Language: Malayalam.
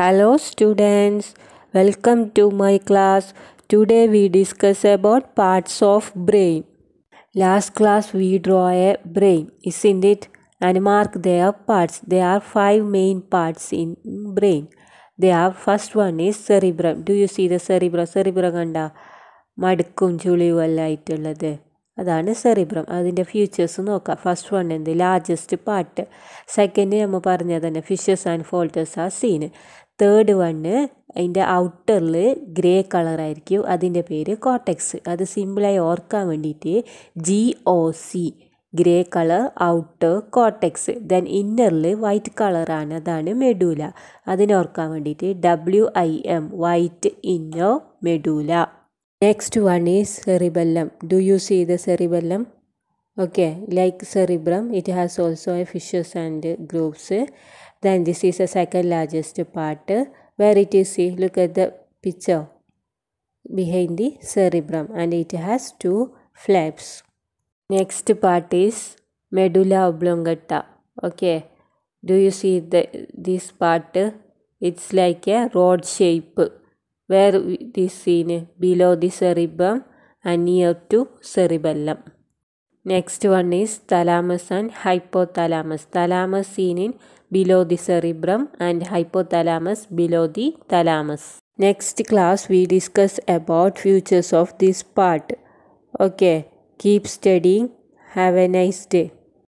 Hello students, welcome to my class. Today we discuss about parts of brain. Last class we draw a brain, isn't it? And mark their parts. There are five main parts in brain. They are first one is cerebrum. Do you see the cerebrum? Cerebrum കണ്ട മടുക്കും ചുളിയുമെല്ലാം ആയിട്ടുള്ളത് അതാണ് സെറിബ്രം അതിൻ്റെ ഫീച്ചേഴ്സ് നോക്കാം ഫസ്റ്റ് വൺ എന്ത് ലാർജസ്റ്റ് പാർട്ട് സെക്കൻഡ് നമ്മൾ പറഞ്ഞത് തന്നെ ഫിഷസ് ആൻഡ് ഫോൾട്ടേഴ്സ് ആ സീന് തേർഡ് വണ്ണ് അതിൻ്റെ ഔട്ടറിൽ ഗ്രേ കളറായിരിക്കും അതിൻ്റെ പേര് കോട്ടക്സ് അത് സിമ്പിളായി ഓർക്കാൻ വേണ്ടിയിട്ട് G O C grey colour outer cortex then ഇന്നറിൽ വൈറ്റ് കളറാണ് അതാണ് മെഡൂല അതിനോർക്കാൻ വേണ്ടിയിട്ട് W I M white inner medulla next one is cerebellum do you see the cerebellum Okay, like cerebrum, it has also a fissures and grooves. Then this is the second largest part where it is, see, look at the picture behind the cerebrum and it has two flaps. Next part is medulla oblongata. Okay, do you see the, this part? It's like a rod shape where it is seen below the cerebrum and near to cerebellum. Next one is thalamus and hypothalamus. Thalamus seen in below the cerebrum and hypothalamus below the thalamus. Next class we discuss about features of this part. Okay, keep studying. Have a nice day.